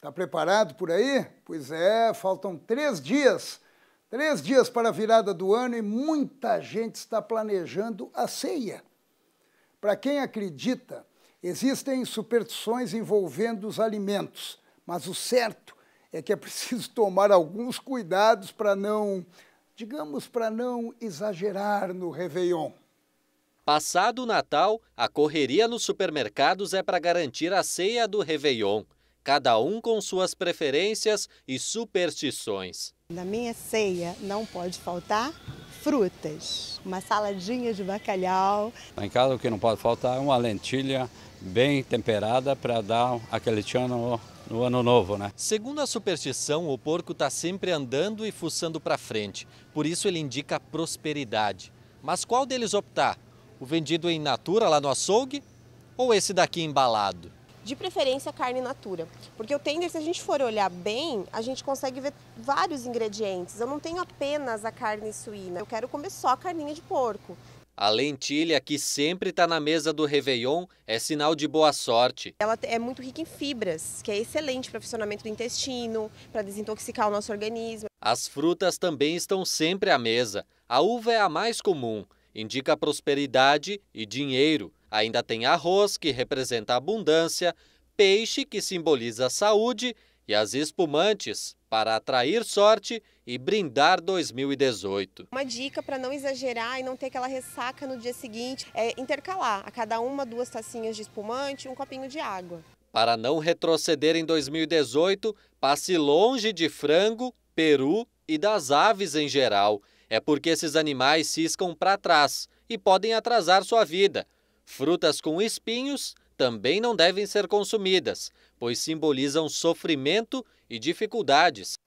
Está preparado por aí? Pois é, faltam três dias. Três dias para a virada do ano e muita gente está planejando a ceia. Para quem acredita, existem superstições envolvendo os alimentos, mas o certo é que é preciso tomar alguns cuidados para não, digamos, para não exagerar no Réveillon. Passado o Natal, a correria nos supermercados é para garantir a ceia do Réveillon cada um com suas preferências e superstições. Na minha ceia não pode faltar frutas, uma saladinha de bacalhau. em casa o que não pode faltar é uma lentilha bem temperada para dar aquele tchan no, no, ano novo, né? Segundo a superstição, o porco está sempre andando e fuçando para frente, por isso ele indica prosperidade. Mas qual deles optar? O vendido em natura lá no açougue ou esse daqui embalado? de preferência carne natura. Porque o tender, se a gente for olhar bem, a gente consegue ver vários ingredientes. Eu não tenho apenas a carne suína, eu quero comer só a carninha de porco. A lentilha, que sempre está na mesa do Réveillon, é sinal de boa sorte. Ela é muito rica em fibras, que é excelente para o funcionamento do intestino, para desintoxicar o nosso organismo. As frutas também estão sempre à mesa. A uva é a mais comum, indica prosperidade e dinheiro. Ainda tem arroz, que representa abundância, peixe, que simboliza a saúde, e as espumantes, para atrair sorte e brindar 2018. Uma dica para não exagerar e não ter aquela ressaca no dia seguinte é intercalar a cada uma duas tacinhas de espumante e um copinho de água. Para não retroceder em 2018, passe longe de frango, peru e das aves em geral. É porque esses animais ciscam para trás e podem atrasar sua vida. Frutas com espinhos também não devem ser consumidas, pois simbolizam sofrimento e dificuldades.